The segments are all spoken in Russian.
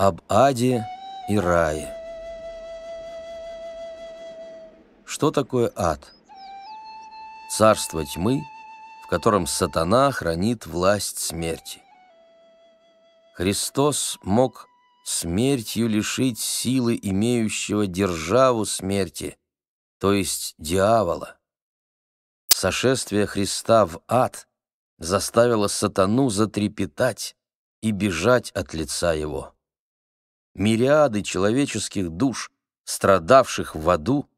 Об аде и рае. Что такое ад? Царство тьмы, в котором сатана хранит власть смерти. Христос мог смертью лишить силы имеющего державу смерти, то есть дьявола. Сошествие Христа в ад заставило сатану затрепетать и бежать от лица его мириады человеческих душ, страдавших в аду,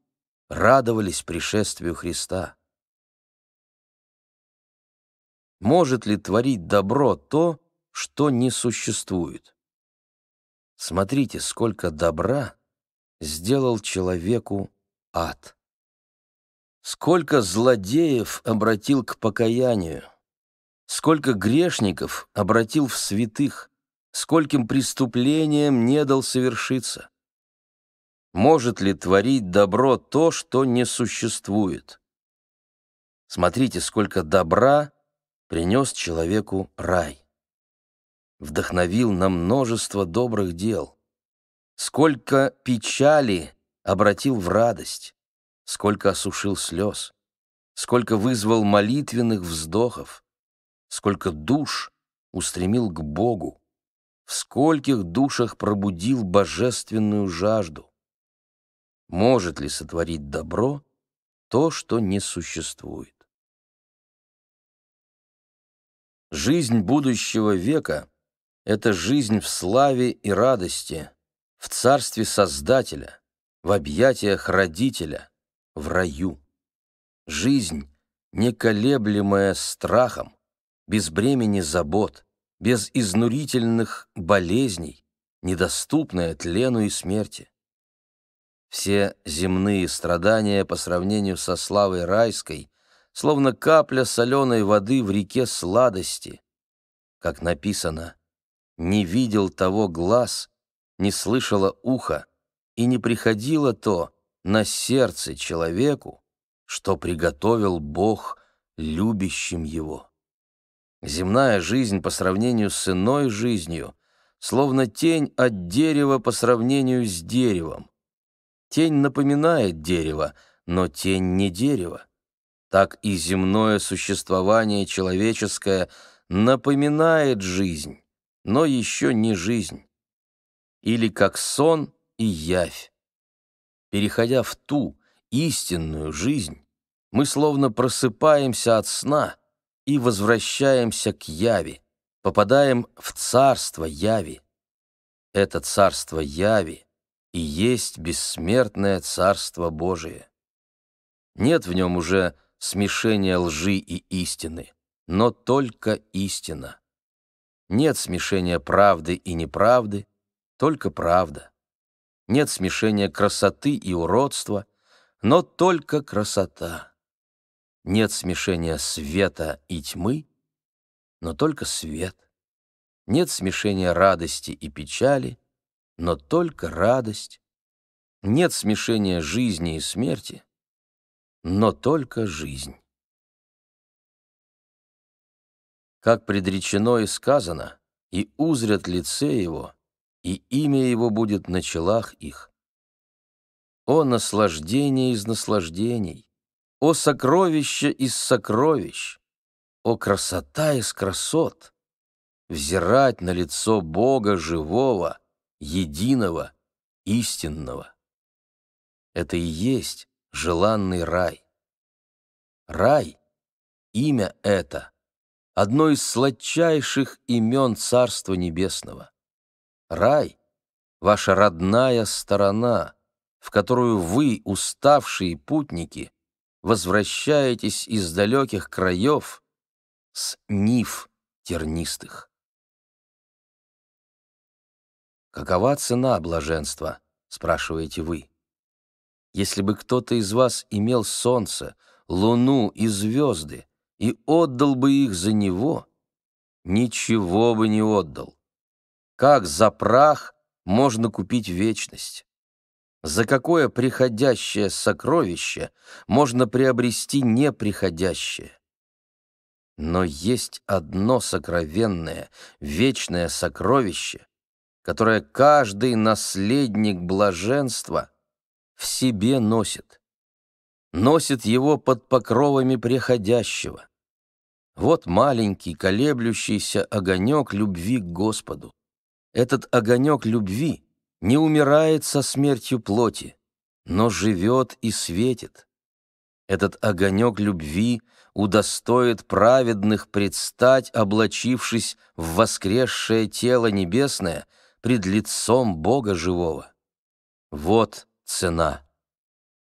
радовались пришествию Христа. Может ли творить добро то, что не существует? Смотрите, сколько добра сделал человеку ад. Сколько злодеев обратил к покаянию, сколько грешников обратил в святых, скольким преступлениям не дал совершиться. Может ли творить добро то, что не существует? Смотрите, сколько добра принес человеку рай. Вдохновил на множество добрых дел. Сколько печали обратил в радость, сколько осушил слез, сколько вызвал молитвенных вздохов, сколько душ устремил к Богу в скольких душах пробудил божественную жажду. Может ли сотворить добро то, что не существует? Жизнь будущего века — это жизнь в славе и радости, в царстве Создателя, в объятиях Родителя, в раю. Жизнь, неколеблемая страхом, без бремени забот — без изнурительных болезней, недоступная тлену и смерти. Все земные страдания по сравнению со славой райской, словно капля соленой воды в реке сладости. Как написано, «Не видел того глаз, не слышало ухо, и не приходило то на сердце человеку, что приготовил Бог любящим его». Земная жизнь по сравнению с иной жизнью, словно тень от дерева по сравнению с деревом. Тень напоминает дерево, но тень не дерево. Так и земное существование человеческое напоминает жизнь, но еще не жизнь. Или как сон и явь. Переходя в ту, истинную жизнь, мы словно просыпаемся от сна — и возвращаемся к Яви, попадаем в царство Яви. Это царство Яви и есть бессмертное царство Божие. Нет в нем уже смешения лжи и истины, но только истина. Нет смешения правды и неправды, только правда. Нет смешения красоты и уродства, но только красота нет смешения света и тьмы, но только свет. Нет смешения радости и печали, но только радость. Нет смешения жизни и смерти, но только жизнь. Как предречено и сказано, и узрят лице его, и имя его будет на челах их. О, наслаждение из наслаждений! О сокровище из сокровищ! О красота из красот! Взирать на лицо Бога живого, единого, истинного. Это и есть желанный рай. Рай — имя это, одно из сладчайших имен Царства Небесного. Рай — ваша родная сторона, в которую вы, уставшие путники, — возвращаетесь из далеких краев с нив тернистых. «Какова цена блаженства?» — спрашиваете вы. Если бы кто-то из вас имел солнце, луну и звезды и отдал бы их за него, ничего бы не отдал. Как за прах можно купить вечность? За какое приходящее сокровище можно приобрести неприходящее? Но есть одно сокровенное, вечное сокровище, которое каждый наследник блаженства в себе носит. Носит его под покровами приходящего. Вот маленький колеблющийся огонек любви к Господу. Этот огонек любви — не умирает со смертью плоти, но живет и светит. Этот огонек любви удостоит праведных предстать, облачившись в воскресшее тело небесное пред лицом Бога живого. Вот цена.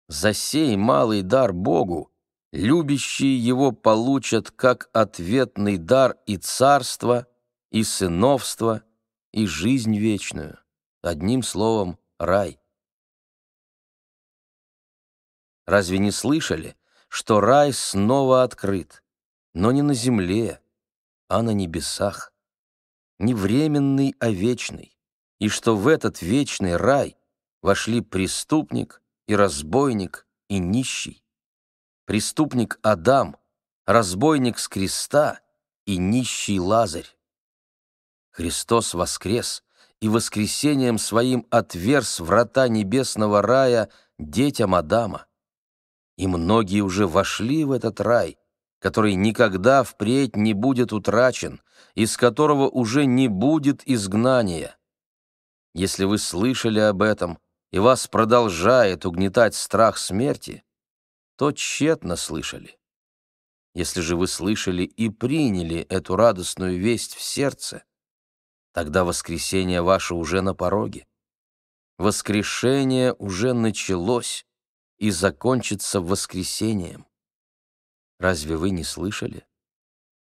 За сей малый дар Богу любящие его получат как ответный дар и царство, и сыновство, и жизнь вечную. Одним словом, рай. Разве не слышали, что рай снова открыт, но не на земле, а на небесах? Не временный, а вечный. И что в этот вечный рай вошли преступник и разбойник и нищий. Преступник Адам, разбойник с креста и нищий Лазарь. Христос воскрес, и воскресением своим отверз врата небесного рая детям Адама. И многие уже вошли в этот рай, который никогда впредь не будет утрачен, из которого уже не будет изгнания. Если вы слышали об этом, и вас продолжает угнетать страх смерти, то тщетно слышали. Если же вы слышали и приняли эту радостную весть в сердце, Тогда воскресение ваше уже на пороге. Воскрешение уже началось и закончится воскресением. Разве вы не слышали?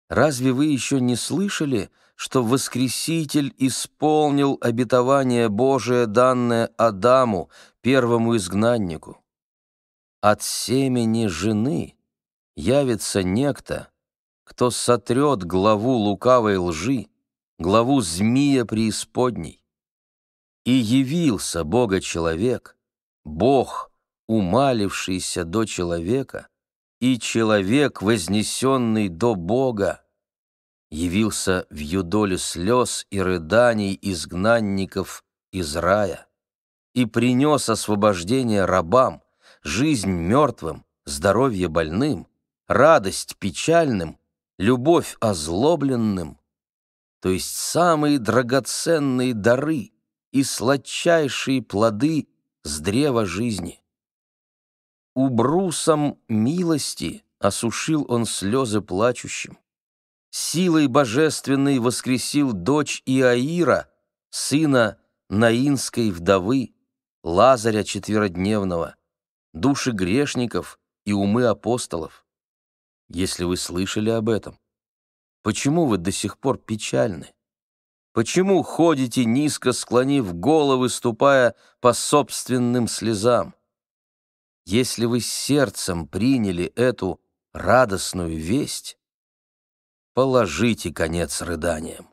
Разве вы еще не слышали, что Воскреситель исполнил обетование Божие, данное Адаму, первому изгнаннику? От семени жены явится некто, кто сотрет главу лукавой лжи, главу «Змея преисподней». «И явился Бога человек, Бог, умалившийся до человека, и человек, вознесенный до Бога, явился в юдоле слез и рыданий изгнанников из рая, и принес освобождение рабам, жизнь мертвым, здоровье больным, радость печальным, любовь озлобленным, то есть самые драгоценные дары и сладчайшие плоды с древа жизни. у брусом милости осушил он слезы плачущим. Силой божественной воскресил дочь Иаира, сына Наинской вдовы, Лазаря четверодневного, души грешников и умы апостолов. Если вы слышали об этом, Почему вы до сих пор печальны? Почему ходите, низко склонив головы, ступая по собственным слезам? Если вы сердцем приняли эту радостную весть, положите конец рыданиям.